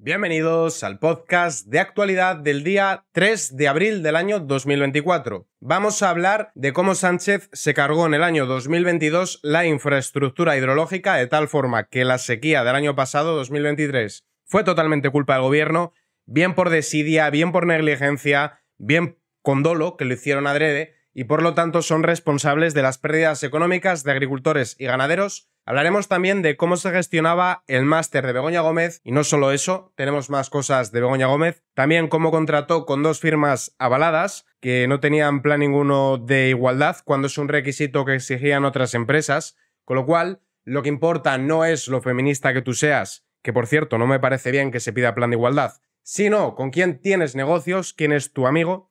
Bienvenidos al podcast de actualidad del día 3 de abril del año 2024. Vamos a hablar de cómo Sánchez se cargó en el año 2022 la infraestructura hidrológica de tal forma que la sequía del año pasado 2023 fue totalmente culpa del gobierno, bien por desidia, bien por negligencia, bien con dolo, que lo hicieron adrede, y por lo tanto son responsables de las pérdidas económicas de agricultores y ganaderos Hablaremos también de cómo se gestionaba el máster de Begoña Gómez y no solo eso, tenemos más cosas de Begoña Gómez, también cómo contrató con dos firmas avaladas que no tenían plan ninguno de igualdad cuando es un requisito que exigían otras empresas, con lo cual lo que importa no es lo feminista que tú seas, que por cierto no me parece bien que se pida plan de igualdad, sino con quién tienes negocios, quién es tu amigo.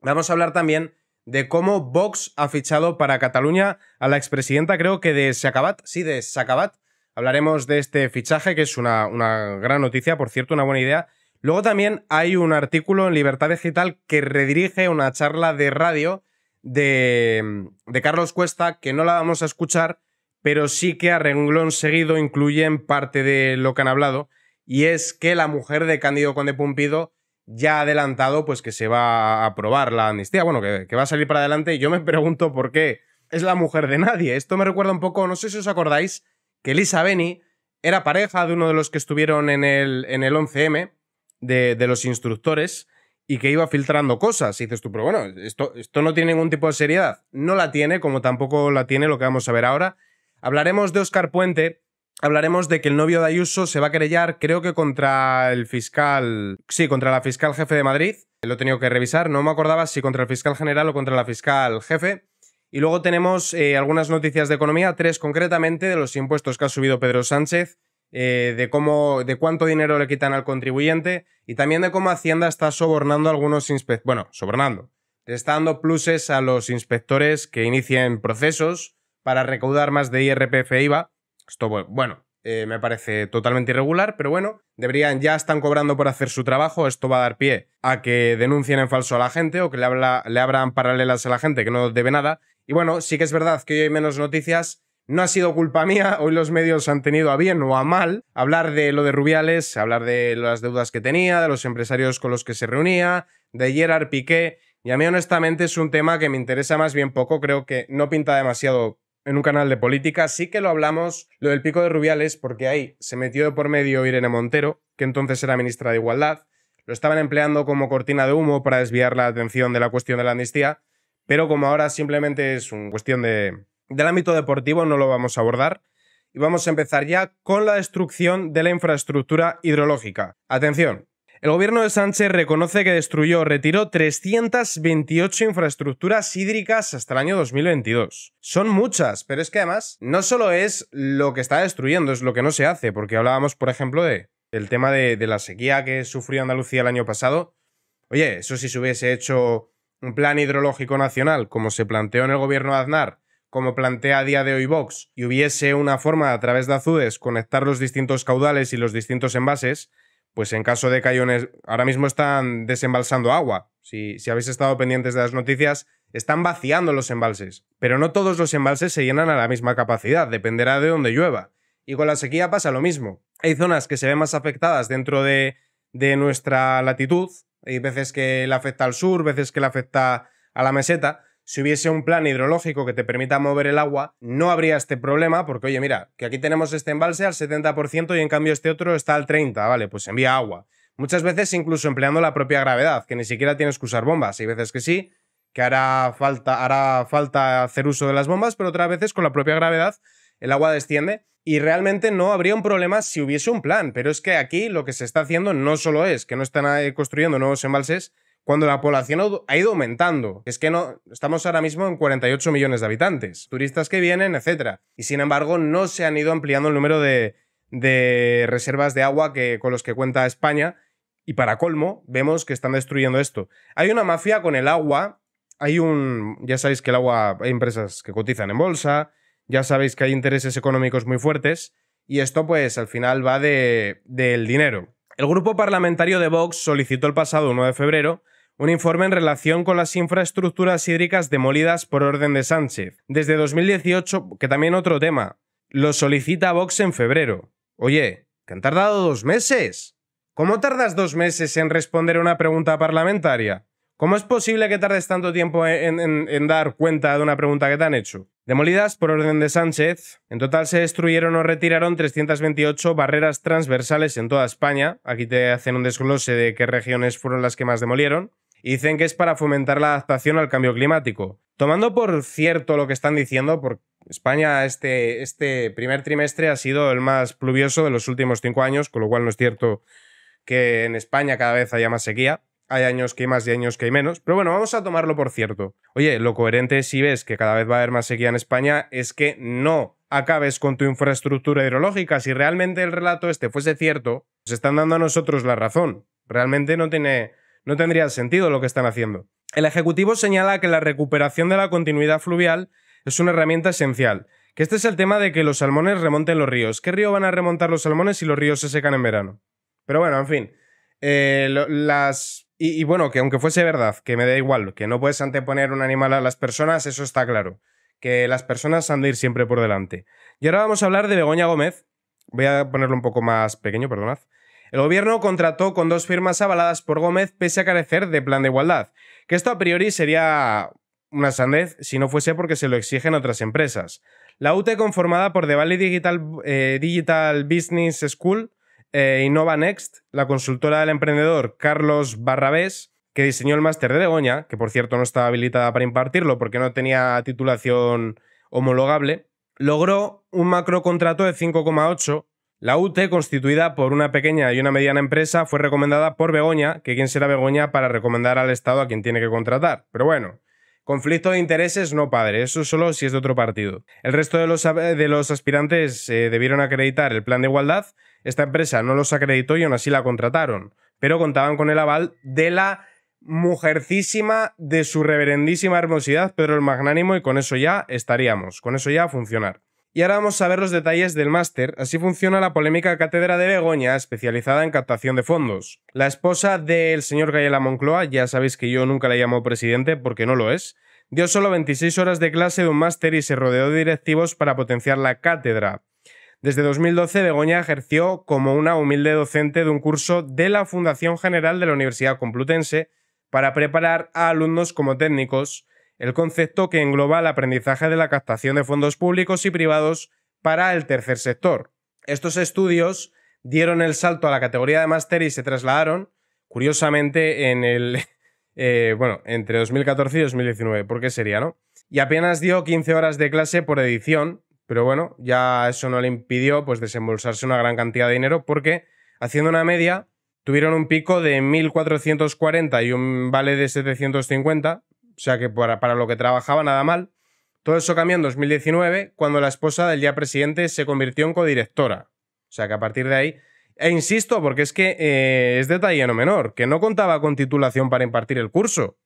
Vamos a hablar también de cómo Vox ha fichado para Cataluña a la expresidenta, creo que de Sacabat, sí, de Sacabat. Hablaremos de este fichaje, que es una, una gran noticia, por cierto, una buena idea. Luego también hay un artículo en Libertad Digital que redirige una charla de radio de, de Carlos Cuesta, que no la vamos a escuchar, pero sí que a renglón seguido incluyen parte de lo que han hablado, y es que la mujer de Cándido Conde Pumpido ya adelantado pues que se va a aprobar la amnistía, bueno, que, va a salir para adelante y yo me pregunto por qué es la mujer de nadie. Esto me recuerda un poco, no sé si os acordáis, que Lisa Beni era pareja de uno de los que estuvieron en el, en el 11M, de, los instructores, y que iba filtrando cosas. Y dices tú, pero bueno, esto, esto no tiene ningún tipo de seriedad. No la tiene, como tampoco la tiene lo que vamos a ver ahora. Hablaremos de Oscar Puente, hablaremos de que el novio de Ayuso se va a querellar, creo que contra el fiscal, sí, contra la fiscal jefe de Madrid, lo he tenido que revisar, no me acordaba si contra el fiscal general o contra la fiscal jefe. Y luego tenemos eh, algunas noticias de economía, tres concretamente de los impuestos que ha subido Pedro Sánchez, eh, de cómo, de cuánto dinero le quitan al contribuyente y también de cómo Hacienda está sobornando algunos inspectores, bueno, sobornando, está dando pluses a los inspectores que inicien procesos para recaudar más de IRPF e IVA esto, bueno, eh, me parece totalmente irregular, pero bueno, deberían, ya están cobrando por hacer su trabajo, esto va a dar pie a que denuncien en falso a la gente o que le, habla, le abran paralelas a la gente que no debe nada. Y bueno, sí que es verdad que hoy hay menos noticias, no ha sido culpa mía, hoy los medios han tenido a bien o a mal hablar de lo de Rubiales, hablar de las deudas que tenía, de los empresarios con los que se reunía, de Gerard Piqué, y a mí honestamente es un tema que me interesa más bien poco, creo que no pinta demasiado en un canal de política, sí que lo hablamos, lo del pico de Rubiales, porque ahí se metió de por medio Irene Montero, que entonces era ministra de Igualdad, lo estaban empleando como cortina de humo para desviar la atención de la cuestión de la amnistía, pero como ahora simplemente es una cuestión de, del ámbito deportivo, no lo vamos a abordar. Y vamos a empezar ya con la destrucción de la infraestructura hidrológica. Atención, el gobierno de Sánchez reconoce que destruyó retiró 328 infraestructuras hídricas hasta el año 2022. Son muchas, pero es que además no solo es lo que está destruyendo, es lo que no se hace, porque hablábamos, por ejemplo, del tema de, de la sequía que sufrió Andalucía el año pasado. Oye, eso si se hubiese hecho un plan hidrológico nacional, como se planteó en el gobierno de Aznar, como plantea a día de hoy Vox, y hubiese una forma a través de Azudes conectar los distintos caudales y los distintos envases, pues en caso de cayones, ahora mismo están desembalsando agua. Si, habéis estado pendientes de las noticias, están vaciando los embalses. Pero no todos los embalses se llenan a la misma capacidad, dependerá de dónde llueva. Y con la sequía pasa lo mismo. Hay zonas que se ven más afectadas dentro de, de nuestra latitud. Hay veces que la afecta al sur, veces que la afecta a la meseta. Si hubiese un plan hidrológico que te permita mover el agua, no habría este problema porque, oye, mira, que aquí tenemos este embalse al 70% y en cambio este otro está al 30%, ah, vale, pues envía agua. Muchas veces incluso empleando la propia gravedad, que ni siquiera tienes que usar bombas. Hay veces que sí, que hará falta, hará falta hacer uso de las bombas, pero otras veces con la propia gravedad el agua desciende y realmente no habría un problema si hubiese un plan, pero es que aquí lo que se está haciendo no solo es que no están construyendo nuevos embalses, cuando la población ha ido aumentando. Es que no, estamos ahora mismo en 48 millones de habitantes, turistas que vienen, etc. Y sin embargo, no se han ido ampliando el número de, reservas de agua que, con los que cuenta España. Y para colmo, vemos que están destruyendo esto. Hay una mafia con el agua. Hay un. Ya sabéis que el agua. Hay empresas que cotizan en bolsa. Ya sabéis que hay intereses económicos muy fuertes. Y esto, pues, al final va de, del dinero. El grupo parlamentario de Vox solicitó el pasado 1 de febrero un informe en relación con las infraestructuras hídricas demolidas por orden de Sánchez. Desde 2018, que también otro tema, lo solicita Vox en febrero. Oye, que han tardado dos meses. ¿Cómo tardas dos meses en responder a una pregunta parlamentaria? ¿Cómo es posible que tardes tanto tiempo en, en, dar cuenta de una pregunta que te han hecho? Demolidas por orden de Sánchez, en total se destruyeron o retiraron 328 barreras transversales en toda España. Aquí te hacen un desglose de qué regiones fueron las que más demolieron dicen que es para fomentar la adaptación al cambio climático. Tomando por cierto lo que están diciendo, porque España este, este primer trimestre ha sido el más pluvioso de los últimos cinco años, con lo cual no es cierto que en España cada vez haya más sequía. Hay años que hay más y años que hay menos. Pero bueno, vamos a tomarlo por cierto. Oye, lo coherente si ves que cada vez va a haber más sequía en España es que no acabes con tu infraestructura hidrológica. Si realmente el relato este fuese cierto, se están dando a nosotros la razón. Realmente no tiene no tendría sentido lo que están haciendo. El Ejecutivo señala que la recuperación de la continuidad fluvial es una herramienta esencial, que este es el tema de que los salmones remonten los ríos. ¿Qué río van a remontar los salmones si los ríos se secan en verano? Pero bueno, en fin. Eh, las... Y, y, bueno, que aunque fuese verdad, que me da igual, que no puedes anteponer un animal a las personas, eso está claro. Que las personas han de ir siempre por delante. Y ahora vamos a hablar de Begoña Gómez. Voy a ponerlo un poco más pequeño, perdonad. El gobierno contrató con dos firmas avaladas por Gómez pese a carecer de plan de igualdad, que esto a priori sería una sandez si no fuese porque se lo exigen otras empresas. La UTE conformada por The Valley eh, Digital, Business School e eh, Innova Next, la consultora del emprendedor Carlos Barrabés, que diseñó el máster de Begoña, que por cierto no estaba habilitada para impartirlo porque no tenía titulación homologable, logró un macro contrato de 5,8 la UTE, constituida por una pequeña y una mediana empresa, fue recomendada por Begoña, que quién será Begoña para recomendar al Estado a quien tiene que contratar. Pero bueno, conflicto de intereses no padre, eso solo si es de otro partido. El resto de los, eh, aspirantes eh, debieron acreditar el plan de igualdad, esta empresa no los acreditó y aún así la contrataron, pero contaban con el aval de la mujercísima de su reverendísima hermosidad Pedro el Magnánimo y con eso ya estaríamos, con eso ya a funcionar. Y ahora vamos a ver los detalles del máster. Así funciona la polémica cátedra de Begoña, especializada en captación de fondos. La esposa del señor Gayela Moncloa, ya sabéis que yo nunca la llamo presidente porque no lo es, dio solo 26 horas de clase de un máster y se rodeó de directivos para potenciar la cátedra. Desde 2012, Begoña ejerció como una humilde docente de un curso de la Fundación General de la Universidad Complutense para preparar a alumnos como técnicos, el concepto que engloba el aprendizaje de la captación de fondos públicos y privados para el tercer sector. Estos estudios dieron el salto a la categoría de máster y se trasladaron, curiosamente, en el. Eh, bueno, entre 2014 y 2019, ¿por qué sería, no? Y apenas dio 15 horas de clase por edición, pero bueno, ya eso no le impidió pues, desembolsarse una gran cantidad de dinero porque, haciendo una media, tuvieron un pico de 1.440 y un vale de 750, o sea que para, lo que trabajaba nada mal. Todo eso cambió en 2019 cuando la esposa del ya presidente se convirtió en codirectora. O sea que a partir de ahí e insisto, porque es que eh, es detalle no menor, que no contaba con titulación para impartir el curso.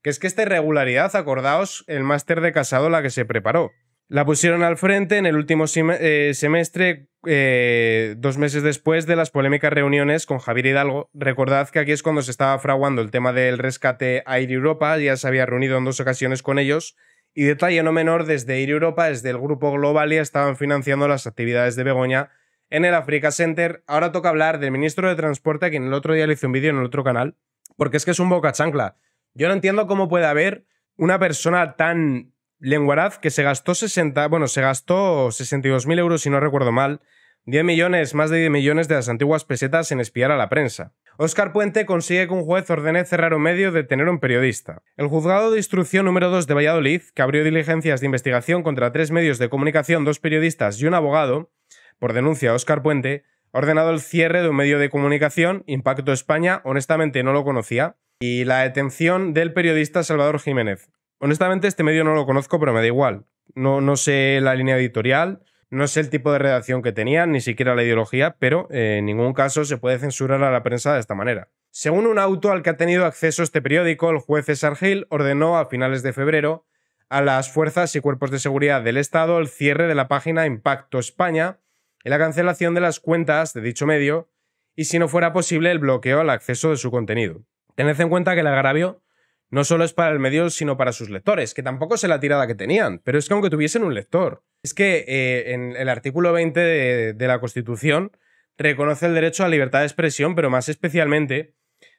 Que es que esta irregularidad, acordaos, el máster de casado la que se preparó. La pusieron al frente en el último eh, semestre, eh, dos meses después de las polémicas reuniones con Javier Hidalgo. Recordad que aquí es cuando se estaba fraguando el tema del rescate a Air Europa, ya se había reunido en dos ocasiones con ellos. Y detalle no menor, desde Air Europa, desde el grupo Globalia, estaban financiando las actividades de Begoña en el Africa Center. Ahora toca hablar del ministro de Transporte, a quien el otro día le hizo un vídeo en el otro canal, porque es que es un boca chancla. Yo no entiendo cómo puede haber una persona tan Lenguaraz, que se gastó 60, bueno, se gastó 62.000 euros si no recuerdo mal, 10 millones, más de 10 millones de las antiguas pesetas en espiar a la prensa. Oscar Puente consigue que un juez ordene cerrar un medio de detener un periodista. El juzgado de instrucción número 2 de Valladolid, que abrió diligencias de investigación contra tres medios de comunicación, dos periodistas y un abogado, por denuncia a Oscar Puente, ha ordenado el cierre de un medio de comunicación, Impacto España, honestamente no lo conocía, y la detención del periodista Salvador Jiménez, Honestamente, este medio no lo conozco, pero me da igual. No, no sé la línea editorial, no sé el tipo de redacción que tenían, ni siquiera la ideología, pero eh, en ningún caso se puede censurar a la prensa de esta manera. Según un auto al que ha tenido acceso este periódico, el juez César Gil ordenó a finales de febrero a las fuerzas y cuerpos de seguridad del Estado el cierre de la página Impacto España y la cancelación de las cuentas de dicho medio y si no fuera posible el bloqueo al acceso de su contenido. Tened en cuenta que el agravio no solo es para el medio, sino para sus lectores, que tampoco es la tirada que tenían, pero es que aunque tuviesen un lector, es que eh, en el artículo 20 de, la Constitución reconoce el derecho a libertad de expresión, pero más especialmente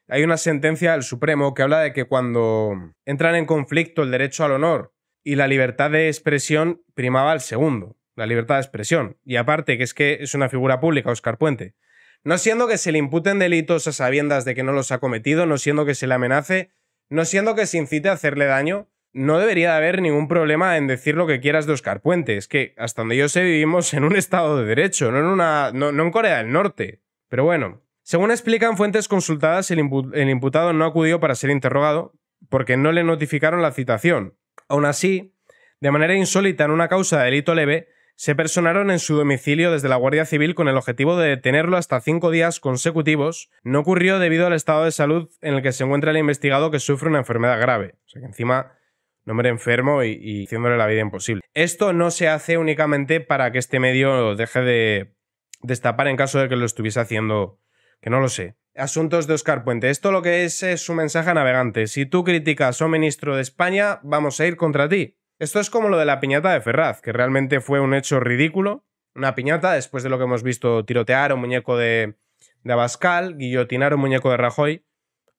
hay una sentencia del Supremo que habla de que cuando entran en conflicto el derecho al honor y la libertad de expresión primaba el segundo, la libertad de expresión. Y aparte, que es que es una figura pública, Oscar Puente. No siendo que se le imputen delitos a sabiendas de que no los ha cometido, no siendo que se le amenace, no siendo que se incite a hacerle daño, no debería de haber ningún problema en decir lo que quieras de Oscar Puente. Es que, hasta donde yo sé, vivimos en un estado de derecho, no en, una, no, en Corea del Norte. Pero bueno, según explican fuentes consultadas, el, el imputado no acudió para ser interrogado porque no le notificaron la citación. Aún así, de manera insólita en una causa de delito leve, se personaron en su domicilio desde la Guardia Civil con el objetivo de detenerlo hasta cinco días consecutivos. No ocurrió debido al estado de salud en el que se encuentra el investigado que sufre una enfermedad grave. O sea que encima un hombre enfermo y, haciéndole la vida imposible. Esto no se hace únicamente para que este medio deje de destapar en caso de que lo estuviese haciendo, que no lo sé. Asuntos de Oscar Puente. Esto lo que es es su mensaje a navegante. Si tú criticas a un ministro de España, vamos a ir contra ti. Esto es como lo de la piñata de Ferraz, que realmente fue un hecho ridículo. Una piñata, después de lo que hemos visto, tirotear a un muñeco de, Abascal, guillotinar un muñeco de Rajoy.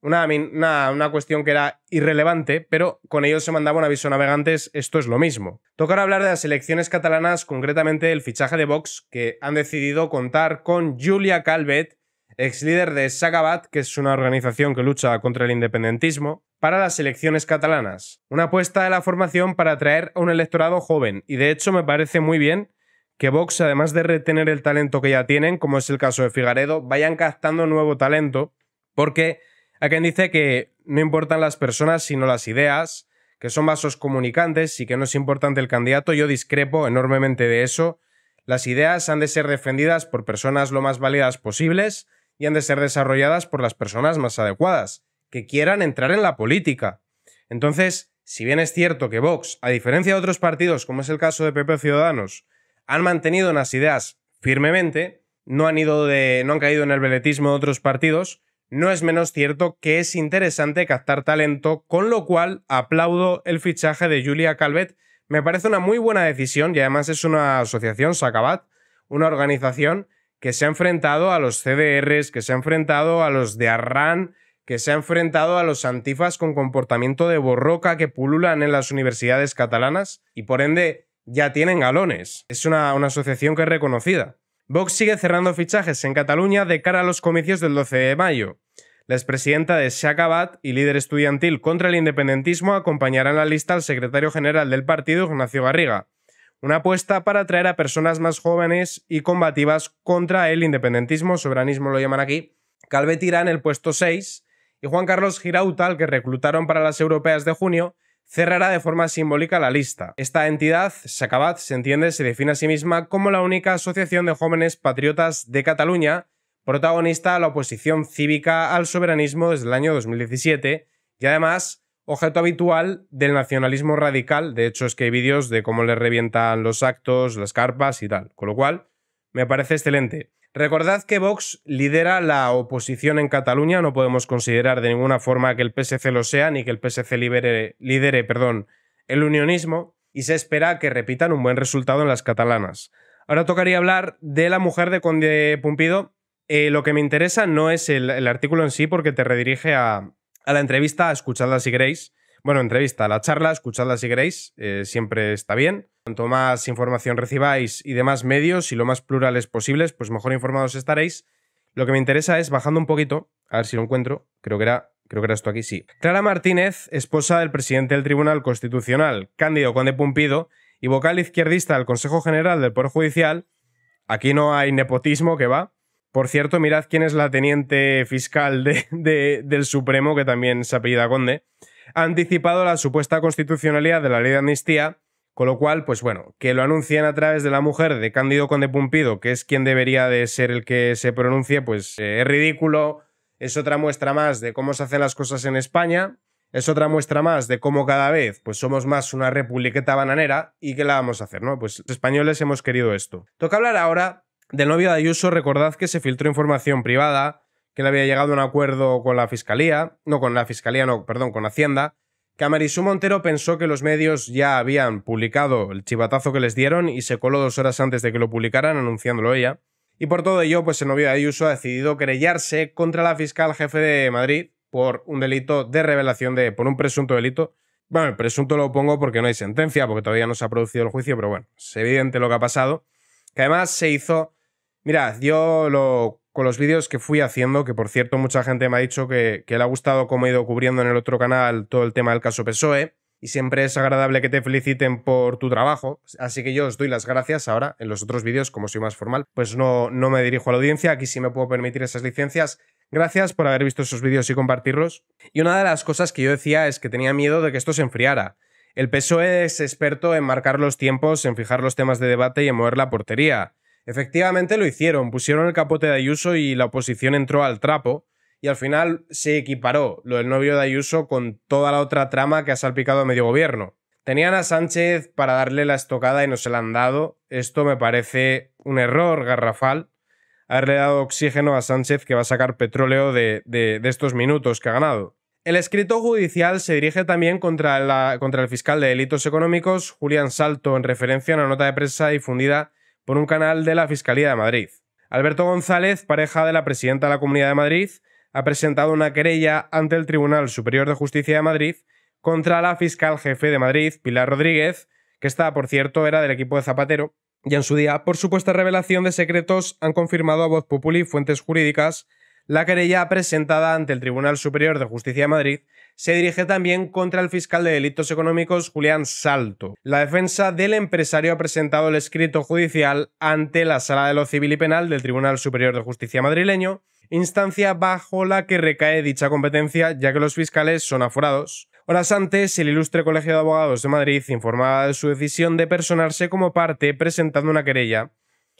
Una, cuestión que era irrelevante, pero con ello se mandaba un aviso a navegantes, esto es lo mismo. ahora hablar de las elecciones catalanas, concretamente el fichaje de Vox, que han decidido contar con Julia Calvet, ex líder de Sagabat, que es una organización que lucha contra el independentismo, para las elecciones catalanas. Una apuesta de la formación para atraer a un electorado joven, y de hecho me parece muy bien que Vox, además de retener el talento que ya tienen, como es el caso de Figaredo, vayan captando nuevo talento, porque a quien dice que no importan las personas sino las ideas, que son vasos comunicantes y que no es importante el candidato, yo discrepo enormemente de eso. Las ideas han de ser defendidas por personas lo más válidas posibles y han de ser desarrolladas por las personas más adecuadas, que quieran entrar en la política. Entonces, si bien es cierto que Vox, a diferencia de otros partidos, como es el caso de PP Ciudadanos, han mantenido unas ideas firmemente, no han, caído en el veletismo de otros partidos, no es menos cierto que es interesante captar talento, con lo cual aplaudo el fichaje de Julia Calvet. Me parece una muy buena decisión y además es una asociación, Sacabat, una organización que se ha enfrentado a los CDRs, que se ha enfrentado a los de Arran, que se ha enfrentado a los antifas con comportamiento de borroca que pululan en las universidades catalanas y por ende ya tienen galones. Es una, asociación que es reconocida. Vox sigue cerrando fichajes en Cataluña de cara a los comicios del 12 de mayo. La expresidenta de Xacabat y líder estudiantil contra el independentismo acompañará en la lista al secretario general del partido, Ignacio Garriga. Una apuesta para atraer a personas más jóvenes y combativas contra el independentismo, soberanismo lo llaman aquí. irá en el puesto 6 y Juan Carlos Girauta, al que reclutaron para las europeas de junio, cerrará de forma simbólica la lista. Esta entidad, Sacabat, se entiende, se define a sí misma como la única asociación de jóvenes patriotas de Cataluña, protagonista a la oposición cívica al soberanismo desde el año 2017 y además objeto habitual del nacionalismo radical. De hecho, es que hay vídeos de cómo le revientan los actos, las carpas y tal. Con lo cual, me parece excelente. Recordad que Vox lidera la oposición en Cataluña. No podemos considerar de ninguna forma que el PSC lo sea ni que el PSC lidere perdón, el unionismo. Y se espera que repitan un buen resultado en las catalanas. Ahora tocaría hablar de la mujer de Conde Pumpido. Eh, lo que me interesa no es el artículo en sí, porque te redirige a, a la entrevista, escuchadla si queréis. Bueno, entrevista, la charla, escuchadla si queréis, eh, siempre está bien. Cuanto más información recibáis y demás medios y lo más plurales posibles, pues mejor informados estaréis. Lo que me interesa es, bajando un poquito, a ver si lo encuentro, creo que era, creo que era esto aquí, sí. Clara Martínez, esposa del presidente del Tribunal Constitucional, Cándido Conde Pumpido, y vocal izquierdista del Consejo General del Poder Judicial, aquí no hay nepotismo que va, por cierto, mirad quién es la teniente fiscal del Supremo, que también se apellida Conde. Ha anticipado la supuesta constitucionalidad de la ley de amnistía, con lo cual, pues bueno, que lo anuncien a través de la mujer de Cándido Conde Pumpido, que es quien debería de ser el que se pronuncie, pues eh, es ridículo. Es otra muestra más de cómo se hacen las cosas en España. Es otra muestra más de cómo cada vez pues somos más una republiqueta bananera y qué la vamos a hacer, ¿no? Pues los españoles hemos querido esto. Toca hablar ahora del novio de Ayuso, recordad que se filtró información privada, que le había llegado a un acuerdo con la fiscalía, no con la fiscalía, no, perdón, con Hacienda, que Amarisú Montero pensó que los medios ya habían publicado el chivatazo que les dieron y se coló dos horas antes de que lo publicaran, anunciándolo ella. Y por todo ello, pues el novio de Ayuso ha decidido querellarse contra la fiscal jefe de Madrid por un delito de revelación de, por un presunto delito. Bueno, el presunto lo pongo porque no hay sentencia, porque todavía no se ha producido el juicio, pero bueno, es evidente lo que ha pasado. Que además se hizo Mirad, yo lo, con los vídeos que fui haciendo, que por cierto mucha gente me ha dicho que, le ha gustado cómo he ido cubriendo en el otro canal todo el tema del caso PSOE, y siempre es agradable que te feliciten por tu trabajo, así que yo os doy las gracias ahora, en los otros vídeos, como soy más formal, pues no, no me dirijo a la audiencia, aquí sí me puedo permitir esas licencias. Gracias por haber visto esos vídeos y compartirlos. Y una de las cosas que yo decía es que tenía miedo de que esto se enfriara. El PSOE es experto en marcar los tiempos, en fijar los temas de debate y en mover la portería. Efectivamente lo hicieron, pusieron el capote de Ayuso y la oposición entró al trapo y al final se equiparó lo del novio de Ayuso con toda la otra trama que ha salpicado a medio gobierno. Tenían a Sánchez para darle la estocada y no se la han dado. Esto me parece un error garrafal. ha dado oxígeno a Sánchez que va a sacar petróleo de, estos minutos que ha ganado. El escrito judicial se dirige también contra, la, contra el fiscal de delitos económicos, Julián Salto, en referencia a una nota de prensa difundida por un canal de la Fiscalía de Madrid. Alberto González, pareja de la presidenta de la Comunidad de Madrid, ha presentado una querella ante el Tribunal Superior de Justicia de Madrid contra la fiscal jefe de Madrid, Pilar Rodríguez, que esta, por cierto, era del equipo de Zapatero, y en su día, por supuesta revelación de secretos, han confirmado a Voz Populi fuentes jurídicas la querella presentada ante el Tribunal Superior de Justicia de Madrid se dirige también contra el fiscal de delitos económicos Julián Salto. La defensa del empresario ha presentado el escrito judicial ante la Sala de lo Civil y Penal del Tribunal Superior de Justicia madrileño, instancia bajo la que recae dicha competencia ya que los fiscales son aforados. Horas antes, el ilustre Colegio de Abogados de Madrid informaba de su decisión de personarse como parte presentando una querella.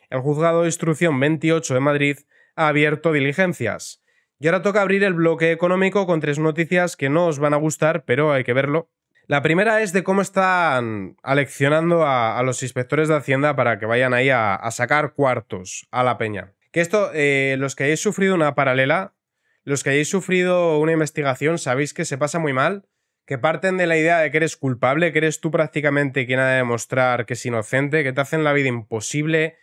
El juzgado de instrucción 28 de Madrid abierto diligencias. Y ahora toca abrir el bloque económico con tres noticias que no os van a gustar, pero hay que verlo. La primera es de cómo están aleccionando a, los inspectores de Hacienda para que vayan ahí a, sacar cuartos a la peña. Que esto, eh, los que hayáis sufrido una paralela, los que hayáis sufrido una investigación, sabéis que se pasa muy mal, que parten de la idea de que eres culpable, que eres tú prácticamente quien ha de demostrar que es inocente, que te hacen la vida imposible,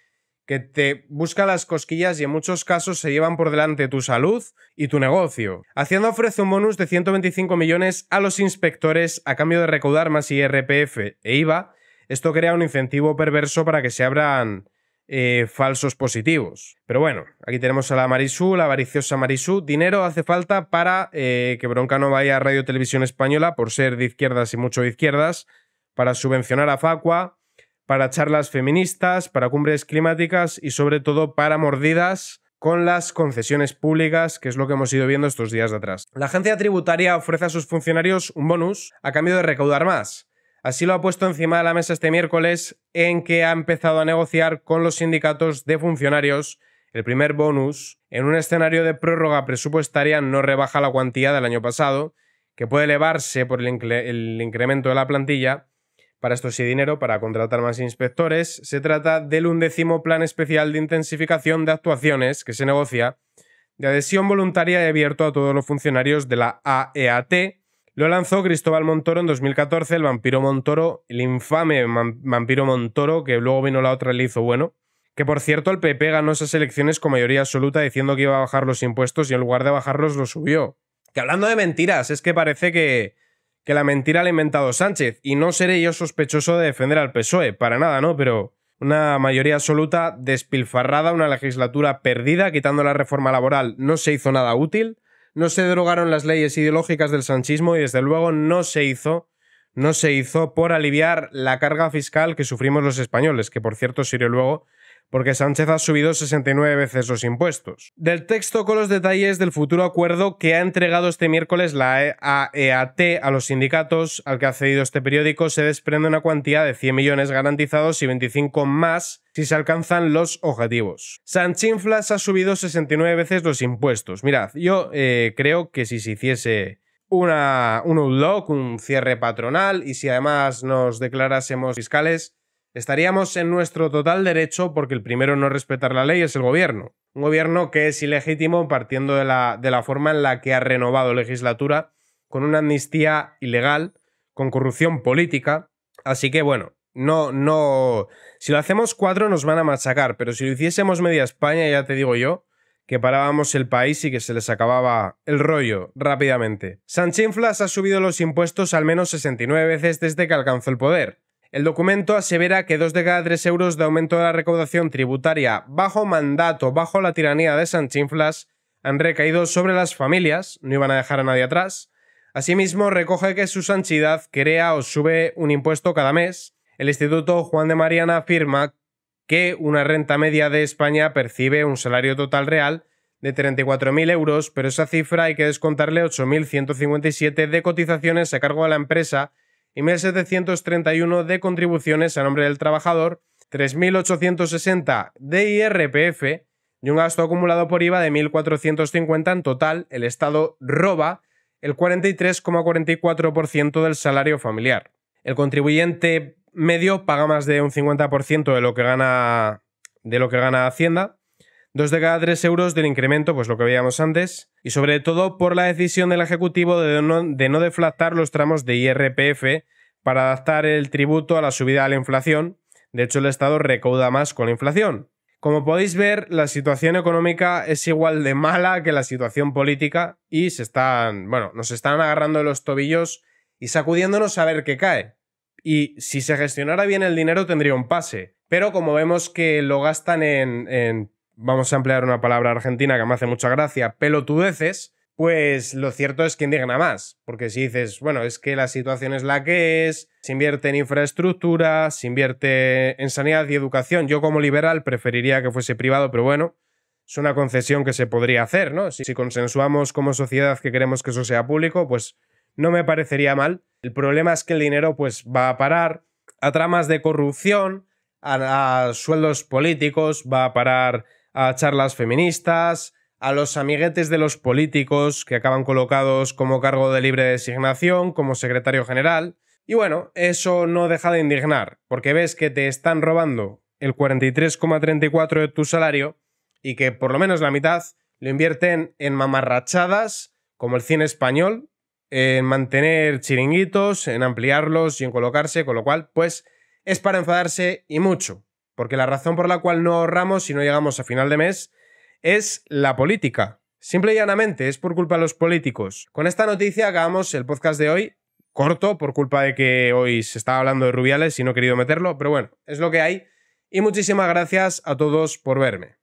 que te busca las cosquillas y en muchos casos se llevan por delante tu salud y tu negocio. Hacienda ofrece un bonus de 125 millones a los inspectores a cambio de recaudar más IRPF e IVA. Esto crea un incentivo perverso para que se abran eh, falsos positivos. Pero bueno, aquí tenemos a la Marisú, la avariciosa Marisú. Dinero hace falta para eh, que Bronca no vaya a Radio Televisión Española por ser de izquierdas y mucho de izquierdas, para subvencionar a Facua para charlas feministas, para cumbres climáticas y sobre todo para mordidas con las concesiones públicas, que es lo que hemos ido viendo estos días de atrás. La agencia tributaria ofrece a sus funcionarios un bonus a cambio de recaudar más. Así lo ha puesto encima de la mesa este miércoles en que ha empezado a negociar con los sindicatos de funcionarios el primer bonus en un escenario de prórroga presupuestaria no rebaja la cuantía del año pasado, que puede elevarse por el, el incremento de la plantilla para esto sí dinero, para contratar más inspectores. Se trata del undécimo plan especial de intensificación de actuaciones que se negocia de adhesión voluntaria y abierto a todos los funcionarios de la AEAT. Lo lanzó Cristóbal Montoro en 2014, el vampiro Montoro, el infame vampiro Montoro, que luego vino la otra y le hizo bueno. Que por cierto, el PP ganó esas elecciones con mayoría absoluta diciendo que iba a bajar los impuestos y en lugar de bajarlos lo subió. Que hablando de mentiras, es que parece que, que la mentira la ha inventado Sánchez. Y no seré yo sospechoso de defender al PSOE, para nada, ¿no? Pero una mayoría absoluta despilfarrada, una legislatura perdida, quitando la reforma laboral no se hizo nada útil, no se derogaron las leyes ideológicas del sanchismo y desde luego no se hizo no se hizo por aliviar la carga fiscal que sufrimos los españoles, que por cierto sirvió luego porque Sánchez ha subido 69 veces los impuestos. Del texto con los detalles del futuro acuerdo que ha entregado este miércoles la AEAT a los sindicatos al que ha cedido este periódico se desprende una cuantía de 100 millones garantizados y 25 más si se alcanzan los objetivos. Sanchinflas ha subido 69 veces los impuestos. Mirad, yo eh, creo que si se hiciese una, un outlock, un cierre patronal y si además nos declarásemos fiscales, Estaríamos en nuestro total derecho porque el primero en no respetar la ley es el gobierno. Un gobierno que es ilegítimo partiendo de la, de la forma en la que ha renovado legislatura con una amnistía ilegal, con corrupción política. Así que bueno, no, no. Si lo hacemos cuatro nos van a machacar, pero si lo hiciésemos media España, ya te digo yo, que parábamos el país y que se les acababa el rollo rápidamente. Sanchinflas ha subido los impuestos al menos 69 veces desde que alcanzó el poder. El documento asevera que dos de cada tres euros de aumento de la recaudación tributaria bajo mandato, bajo la tiranía de Sanchinflas, han recaído sobre las familias, no iban a dejar a nadie atrás. Asimismo, recoge que su sanchidad crea o sube un impuesto cada mes. El Instituto Juan de Mariana afirma que una renta media de España percibe un salario total real de 34.000 euros, pero esa cifra hay que descontarle 8.157 de cotizaciones a cargo de la empresa y 1.731 de contribuciones a nombre del trabajador, 3.860 de IRPF y un gasto acumulado por IVA de 1.450 en total, el Estado roba el 43,44% del salario familiar. El contribuyente medio paga más de un 50% de lo que gana de lo que gana Hacienda Dos de cada tres euros del incremento, pues lo que veíamos antes, y sobre todo por la decisión del Ejecutivo de no, deflactar los tramos de IRPF para adaptar el tributo a la subida de la inflación. De hecho, el Estado recauda más con la inflación. Como podéis ver, la situación económica es igual de mala que la situación política y se están, bueno, nos están agarrando los tobillos y sacudiéndonos a ver qué cae. Y si se gestionara bien el dinero tendría un pase, pero como vemos que lo gastan en vamos a emplear una palabra argentina que me hace mucha gracia, pelotudeces, pues lo cierto es que indigna más, porque si dices, bueno, es que la situación es la que es, se invierte en infraestructura, se invierte en sanidad y educación, yo como liberal preferiría que fuese privado, pero bueno, es una concesión que se podría hacer, ¿no? Si, consensuamos como sociedad que queremos que eso sea público, pues no me parecería mal. El problema es que el dinero pues va a parar a tramas de corrupción, a sueldos políticos, va a parar a charlas feministas, a los amiguetes de los políticos que acaban colocados como cargo de libre designación, como secretario general. Y bueno, eso no deja de indignar, porque ves que te están robando el 43,34 de tu salario y que por lo menos la mitad lo invierten en mamarrachadas como el cine español, en mantener chiringuitos, en ampliarlos y en colocarse, con lo cual, pues es para enfadarse y mucho. Porque la razón por la cual no ahorramos y no llegamos a final de mes es la política. Simple y llanamente es por culpa de los políticos. Con esta noticia acabamos el podcast de hoy. Corto, por culpa de que hoy se estaba hablando de rubiales y no he querido meterlo, pero bueno, es lo que hay. Y muchísimas gracias a todos por verme.